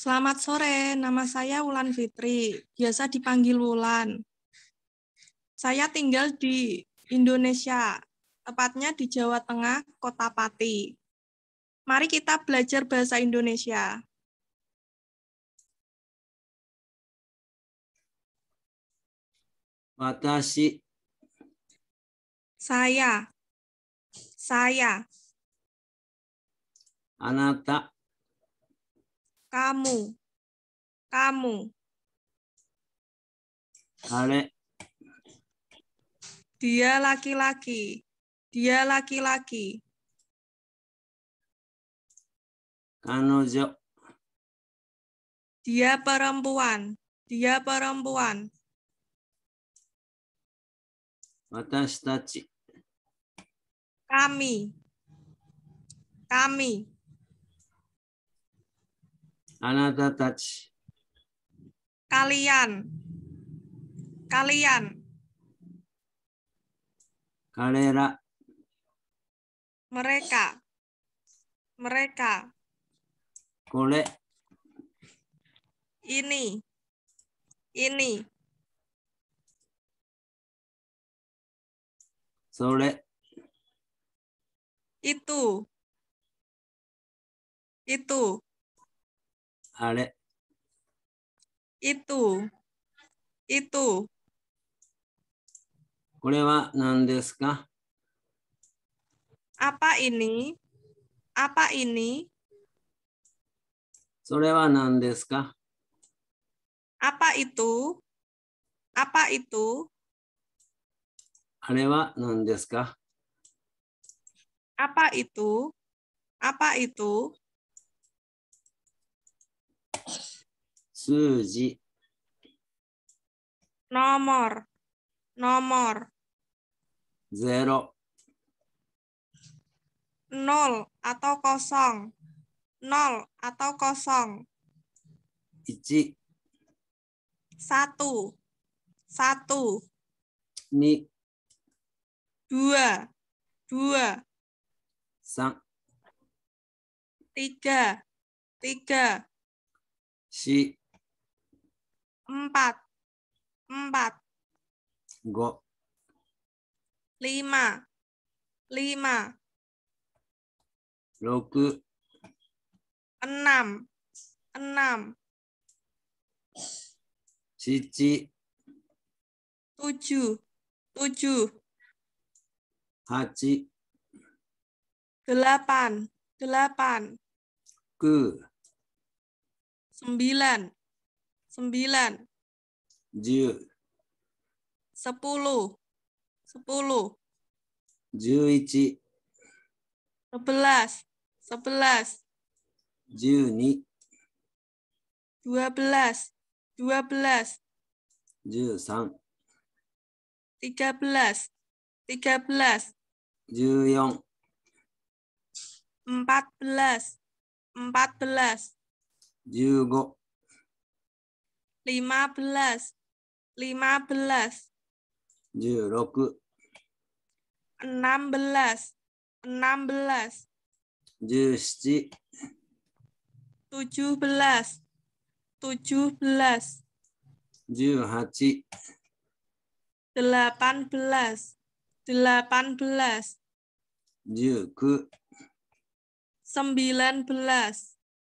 Selamat sore, nama saya Wulan Fitri, biasa dipanggil Wulan. Saya tinggal di Indonesia, tepatnya di Jawa Tengah, Kota Pati. Mari kita belajar bahasa Indonesia. Watashi. Saya. Saya. Anata kamu, kamu. Ale. Dia laki-laki, dia laki-laki. Kanojo. Dia perempuan, dia perempuan. Kami, kami. Anata touch. Kalian. Kalian. Kalera. Mereka. Mereka. Kole. Ini. Ini. Sore. Itu. Itu. あれ。えっと、えっと。これは何ですかあぱいに、あぱいに。それは何ですかアパイと、アパイと。あれは何ですかアパイと、アパイと。Suji. Nomor. Nomor. Zero. Nol atau kosong. Nol atau kosong. Ichi. Satu. Satu. Ni. Dua. Dua. Sang. Tiga. Tiga. Si. Empat. Empat. Go. Lima. Lima. loku Enam. Enam. cici Tujuh. Tujuh. Haji. Delapan. Delapan. Ke. Sembilan. Sembilan. Jiu. Sepuluh. Sepuluh. Juichi. Sebelas. Sebelas. Juni. Dua belas. Dua belas. Jusan. Tiga belas. Tiga belas. Juyong. Empat belas. Empat belas lima lima belas belas belas. Enam Enam 15 belas Tujuh belas tujuh belas 17 Delapan belas. Delapan belas. belas sembilan belas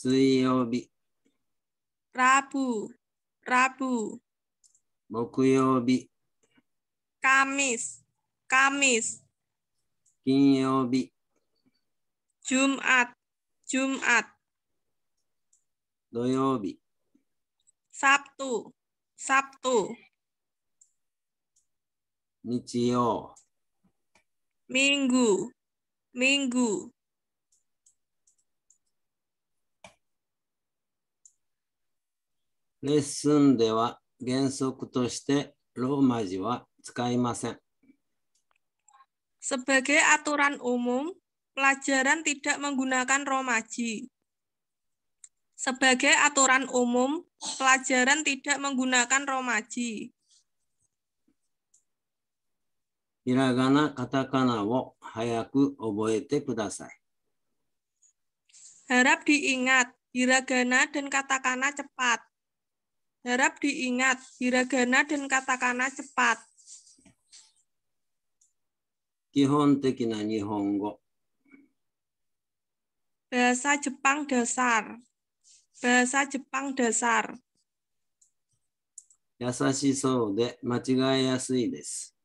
水曜日。ラブ、ラブ。木曜日。Kamis, Kamis. Kim Yobi. Jumat, Jumat. Doyobi. Sabtu, Sabtu. Minggu, Minggu. レッスンでは原則としてローマ字は使いません。Sebagai aturan umum, pelajaran tidak menggunakan Romaji. Sebagai aturan umum, pelajaran tidak menggunakan Romaji. Hiragana katakana wo hayaku oboete kudasai. Harap diingat, hiragana dan katakana cepat. Harap diingat, hiragana dan katakana cepat. Bahasa Jepang dasar. Bahasa Jepang dasar. Yasashi so de desu.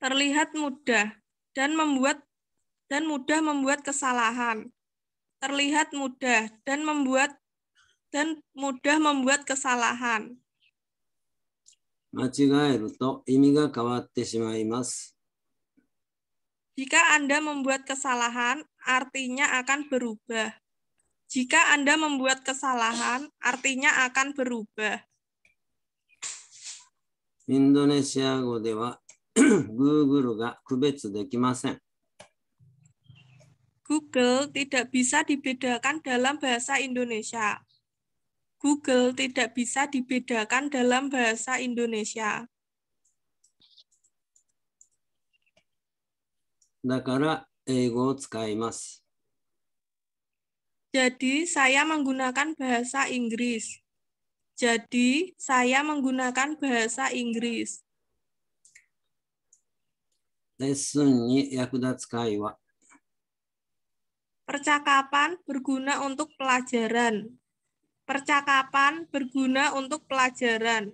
Terlihat mudah dan membuat dan mudah membuat kesalahan. Terlihat mudah dan membuat dan mudah membuat kesalahan. Jika Anda membuat kesalahan, artinya akan berubah. Jika Anda membuat kesalahan, artinya akan berubah. Indonesia 語では Google が区別できません。Google tidak bisa dibedakan dalam bahasa Indonesia. Google tidak bisa dibedakan dalam bahasa Indonesia. Dakara ego tsukaimasu. Jadi saya menggunakan bahasa Inggris. Jadi saya menggunakan bahasa Inggris. Lesson ni Percakapan berguna untuk pelajaran percakapan berguna untuk pelajaran.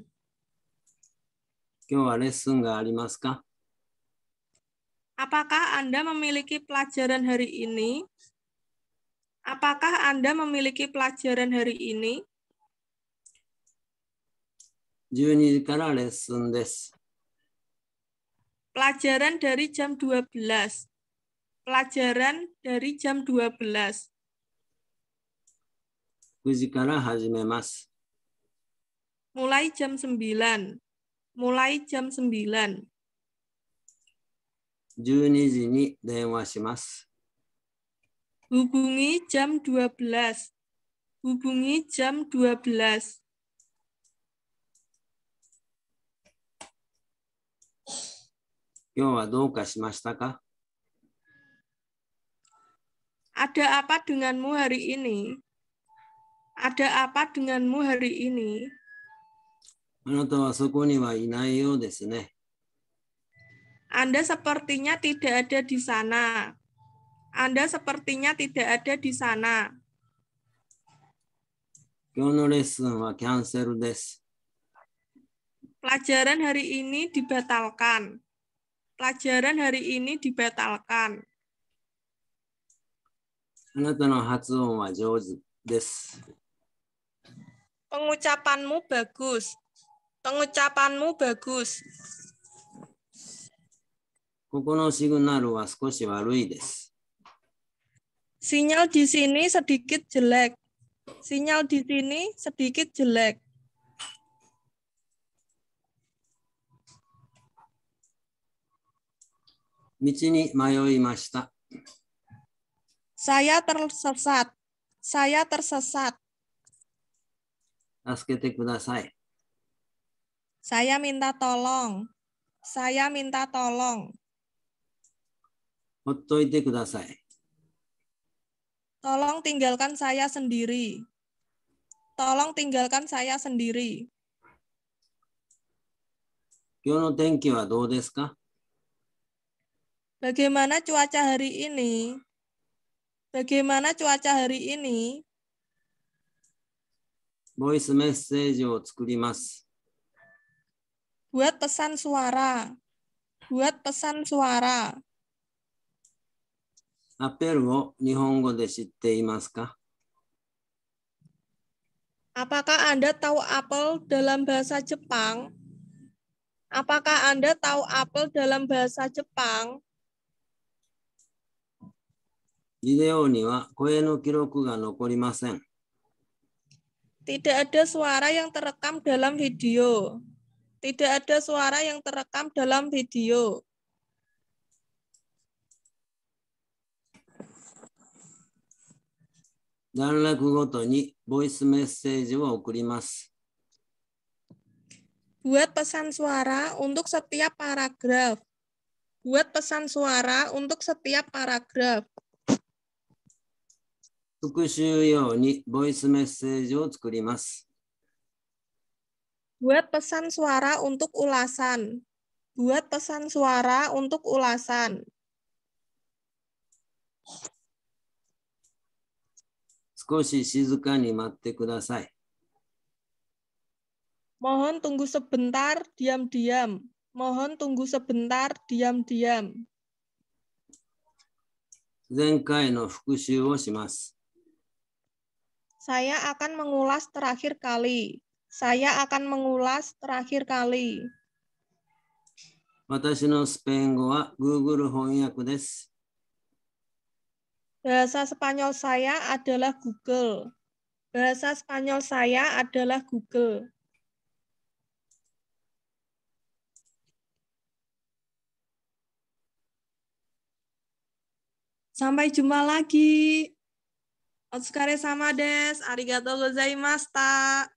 Apakah Anda memiliki pelajaran hari ini? Apakah Anda memiliki pelajaran hari ini? 12時からレッスンです。Pelajaran dari jam 12. Pelajaran dari jam 12. 9 Mulai jam sembilan. mulai jam sembilan. 9. 12 Hubungi jam dua belas. hubungi jam dua 12. Ada apa denganmu hari ini? ada apa denganmu hari ini? Anda sepertinya tidak ada di sana. Anda sepertinya tidak ada di sana. Pelajaran hari ini dibatalkan. Pelajaran hari ini dibatalkan. あなたの発音は上手です。Pengucapanmu bagus. Pengucapanmu bagus. Sinyal di sini sedikit jelek. Sinyal di sini sedikit jelek. Saya tersesat. Saya tersesat. Saya minta tolong. Saya minta tolong. Tolong tinggalkan saya sendiri. Tolong tinggalkan saya sendiri. Bagaimana cuaca hari ini? Bagaimana cuaca hari ini? ボイスメッセージを作ります。buat pesan suara buat pesan suara アペルを日本語で知っていますか Apakah Anda tahu apel dalam bahasa Jepang? Apakah Anda tahu apel dalam bahasa Jepang? ビデオには声の記録が残りません。Tidak ada suara yang terekam dalam video. Tidak ada suara yang terekam dalam video. Dan lagu goto ni voice message wo okurimasu. Buat pesan suara untuk setiap paragraf. Buat pesan suara untuk setiap paragraf. 復習用にボイスメッセージを作ります。Buat pesan suara untuk ulasan. Buat pesan suara untuk ulasan. 少し静かに待ってください。Mohon tunggu sebentar, diam-diam. Mohon tunggu sebentar, diam-diam. 前回の復習をします。Saya akan mengulas terakhir kali. Saya akan mengulas terakhir kali. 私のスペイン語は Google 翻訳です。Bahasa Spanyol saya adalah Google. Bahasa Spanyol saya adalah Google. Sampai jumpa lagi. お疲れ様です。ありがとうございました。